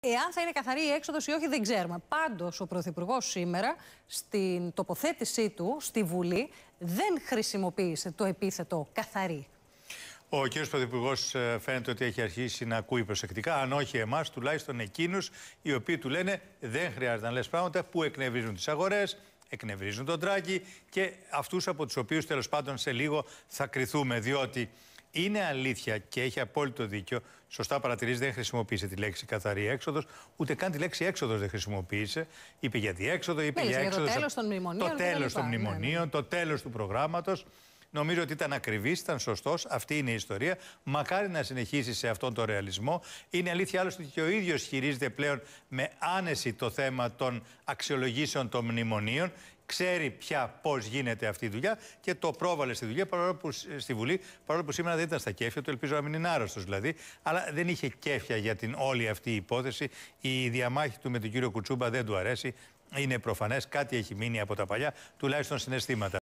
Εάν θα είναι καθαρή η έξοδος ή όχι, δεν ξέρουμε. Πάντως ο Πρωθυπουργός σήμερα στην τοποθέτησή του στη Βουλή δεν χρησιμοποίησε το επίθετο καθαρή. Ο κ. Πρωθυπουργός ε, φαίνεται ότι έχει αρχίσει να ακούει προσεκτικά, αν όχι εμάς, τουλάχιστον εκείνους οι οποίοι του λένε δεν χρειάζεται να λες πράγματα που εκνευρίζουν τις αγορές, εκνευρίζουν τον τράκη και αυτούς από τους οποίους τέλος πάντων σε λίγο θα κρυθούμε. Διότι είναι αλήθεια και έχει απόλυτο δίκιο. Σωστά παρατηρήσει, δεν χρησιμοποίησε τη λέξη καθαρή έξοδος, ούτε καν τη λέξη έξοδος δεν χρησιμοποίησε. Είπε για διέξοδο, είπε Μέλησε για έξοδο. Το τέλος των ναι, ναι. μνημονίων. Το τέλο των μνημονίων, το τέλος του προγράμματος. Νομίζω ότι ήταν ακριβής, ήταν σωστός. Αυτή είναι η ιστορία. Μακάρι να συνεχίσει σε αυτόν τον ρεαλισμό. Είναι αλήθεια άλλωστε ότι και ο ίδιος χειρίζεται πλέον με άνεση το θέμα των αξιολογήσεων των μνημονίων ξέρει πια πώς γίνεται αυτή η δουλειά και το πρόβαλε στη δουλειά παρόλο που στη Βουλή, παρόλο που σήμερα δεν ήταν στα κέφια το ελπίζω να μην είναι άρρωστος δηλαδή, αλλά δεν είχε κέφια για την όλη αυτή η υπόθεση. Η διαμάχη του με τον κύριο Κουτσούμπα δεν του αρέσει. Είναι προφανές, κάτι έχει μείνει από τα παλιά, τουλάχιστον συναισθήματα.